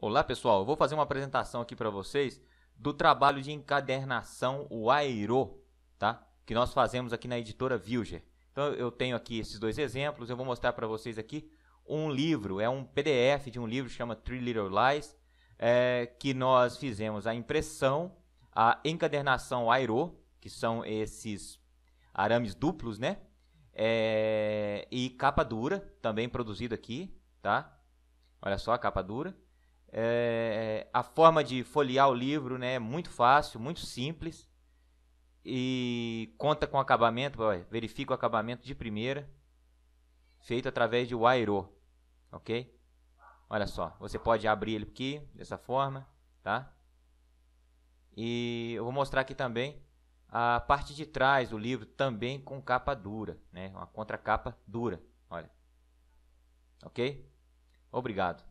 Olá pessoal, eu vou fazer uma apresentação aqui para vocês do trabalho de encadernação o Airo, tá? que nós fazemos aqui na editora Vilger. Então eu tenho aqui esses dois exemplos, eu vou mostrar para vocês aqui um livro, é um PDF de um livro que chama Three Little Lies, é, que nós fizemos a impressão, a encadernação Airo, que são esses arames duplos, né? É, e capa dura, também produzido aqui, tá? Olha só a capa dura. É, a forma de folhear o livro né, é muito fácil, muito simples. E conta com acabamento, verifica o acabamento de primeira, feito através de Wairo, ok? Olha só, você pode abrir ele aqui, dessa forma, tá? E eu vou mostrar aqui também a parte de trás do livro, também com capa dura, né? Uma contracapa dura, olha. Ok? Obrigado.